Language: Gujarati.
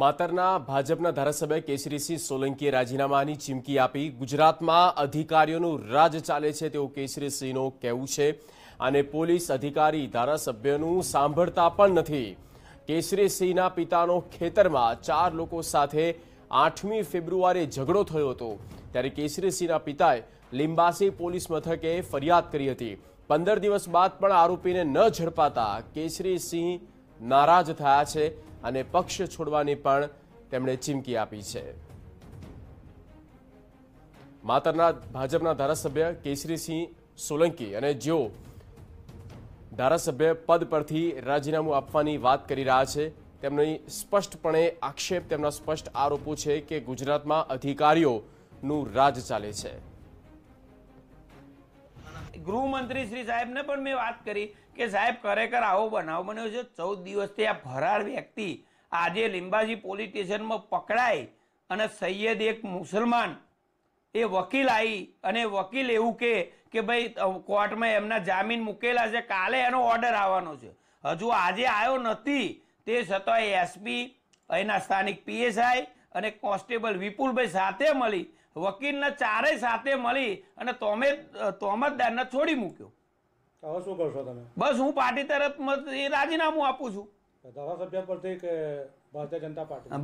માતરના ભાજપના ધારાસભ્ય કેસરીસિંહ સોલંકીએ રાજીનામાની ચીમકી આપી ગુજરાતમાં અધિકારીઓનું રાજ ચાલે છે તેવું કેસરીસિંહનું કહેવું છે અને પોલીસ અધિકારી ધારાસભ્યનું સાંભળતા પણ નથી કેસરીસિંહના પિતાનો ખેતરમાં ચાર લોકો સાથે આઠમી ફેબ્રુઆરીએ ઝઘડો થયો હતો ત્યારે કેસરીસિંહના પિતાએ લિંબાસી પોલીસ મથકે ફરિયાદ કરી હતી પંદર દિવસ બાદ પણ આરોપીને ન ઝડપાતા કેસરીસિંહ નારાજ થયા છે અને પક્ષ છોડવાની પણ તેમણે ચીમકી આપી છે માતરના ભાજપના ધારાસભ્ય કેસરીસિંહ સોલંકી અને જેઓ ધારાસભ્ય પદ પરથી રાજીનામું આપવાની વાત કરી રહ્યા છે તેમની સ્પષ્ટપણે આક્ષેપ તેમના સ્પષ્ટ આરોપો છે કે ગુજરાતમાં અધિકારીઓનું રાજ ચાલે છે ગૃહમંત્રી શ્રી સાહેબને પણ મેં વાત કરી કે સાહેબ ખરેખર આવો બનાવ બન્યો છે ચૌદ દિવસથી આ ફરાર વ્યક્તિ આજે લિંબાજી પોલીસ સ્ટેશનમાં પકડાય અને સૈયદ એક મુસલમાન એ વકીલ આવી અને વકીલ એવું કે કે ભાઈ કોર્ટમાં એમના જામીન મૂકેલા છે કાલે એનો ઓર્ડર આવવાનો છે હજુ આજે આવ્યો નથી તે છતાં એસપી અહીંના સ્થાનિક પીએસઆઈ અને કોન્સ્ટેબલ વિપુલભાઈ સાથે મળી વકીલના ચારેય સાથે મળી અને તોમે તોમતદારને છોડી મૂક્યો હવે શું કરશો તમે બસ હું પાર્ટી તરફ એ રાજીનામું આપું છું ધારાસભ્ય પરથી કે ભારતીય જનતા પાર્ટી